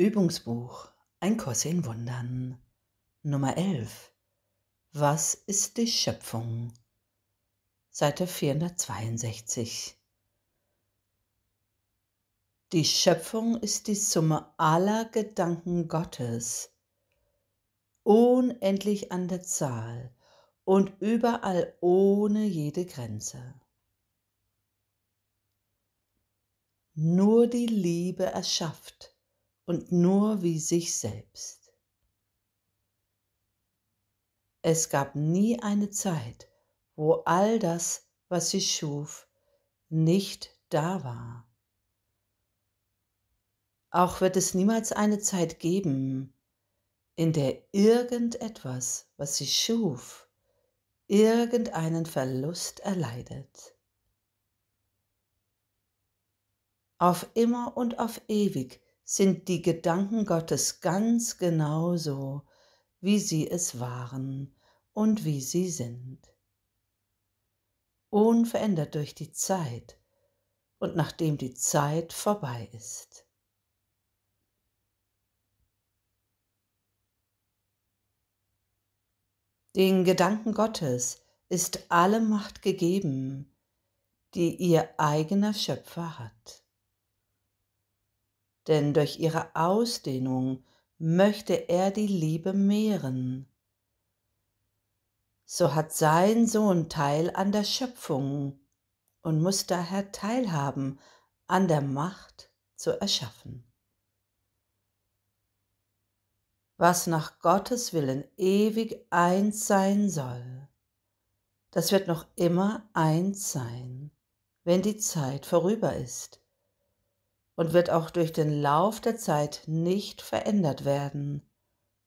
Übungsbuch Ein Kurs in Wundern Nummer 11 Was ist die Schöpfung? Seite 462 Die Schöpfung ist die Summe aller Gedanken Gottes, unendlich an der Zahl und überall ohne jede Grenze. Nur die Liebe erschafft und nur wie sich selbst. Es gab nie eine Zeit, wo all das, was sie schuf, nicht da war. Auch wird es niemals eine Zeit geben, in der irgendetwas, was sie schuf, irgendeinen Verlust erleidet. Auf immer und auf ewig sind die Gedanken Gottes ganz genauso, wie sie es waren und wie sie sind. Unverändert durch die Zeit und nachdem die Zeit vorbei ist. Den Gedanken Gottes ist alle Macht gegeben, die ihr eigener Schöpfer hat denn durch ihre Ausdehnung möchte er die Liebe mehren. So hat sein Sohn Teil an der Schöpfung und muss daher teilhaben an der Macht zu erschaffen. Was nach Gottes Willen ewig eins sein soll, das wird noch immer eins sein, wenn die Zeit vorüber ist und wird auch durch den Lauf der Zeit nicht verändert werden,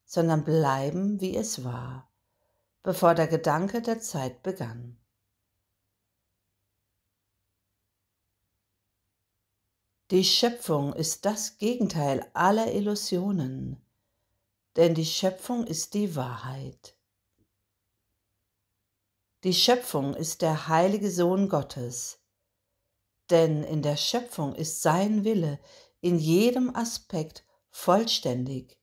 sondern bleiben, wie es war, bevor der Gedanke der Zeit begann. Die Schöpfung ist das Gegenteil aller Illusionen, denn die Schöpfung ist die Wahrheit. Die Schöpfung ist der heilige Sohn Gottes, denn in der Schöpfung ist sein Wille in jedem Aspekt vollständig,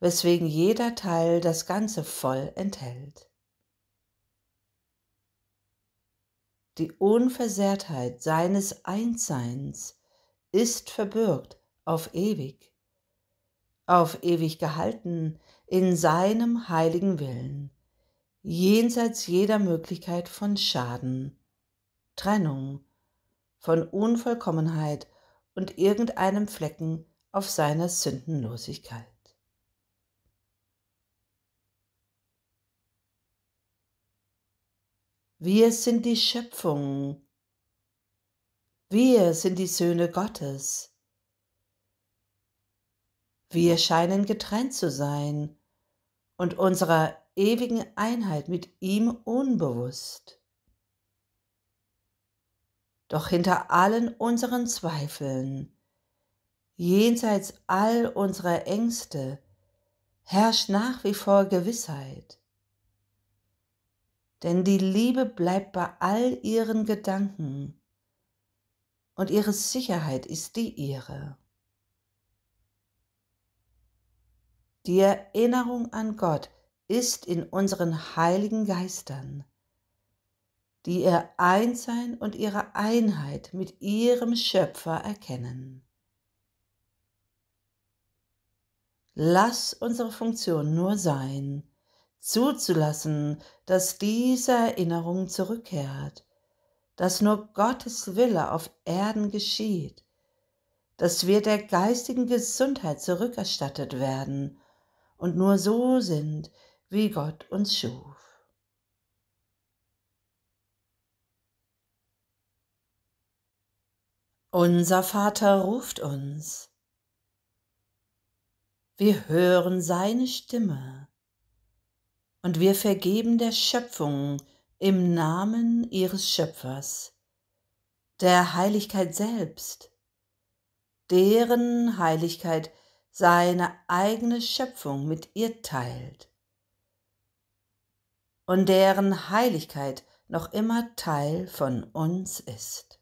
weswegen jeder Teil das Ganze voll enthält. Die Unversehrtheit seines Einsseins ist verbürgt auf ewig, auf ewig gehalten in seinem heiligen Willen, jenseits jeder Möglichkeit von Schaden Trennung, von Unvollkommenheit und irgendeinem Flecken auf seiner Sündenlosigkeit. Wir sind die Schöpfung. Wir sind die Söhne Gottes. Wir scheinen getrennt zu sein und unserer ewigen Einheit mit ihm unbewusst. Doch hinter allen unseren Zweifeln, jenseits all unserer Ängste, herrscht nach wie vor Gewissheit. Denn die Liebe bleibt bei all ihren Gedanken und ihre Sicherheit ist die ihre. Die Erinnerung an Gott ist in unseren heiligen Geistern die ihr Einssein und ihre Einheit mit ihrem Schöpfer erkennen. Lass unsere Funktion nur sein, zuzulassen, dass diese Erinnerung zurückkehrt, dass nur Gottes Wille auf Erden geschieht, dass wir der geistigen Gesundheit zurückerstattet werden und nur so sind, wie Gott uns schuf. Unser Vater ruft uns. Wir hören seine Stimme und wir vergeben der Schöpfung im Namen ihres Schöpfers, der Heiligkeit selbst, deren Heiligkeit seine eigene Schöpfung mit ihr teilt und deren Heiligkeit noch immer Teil von uns ist.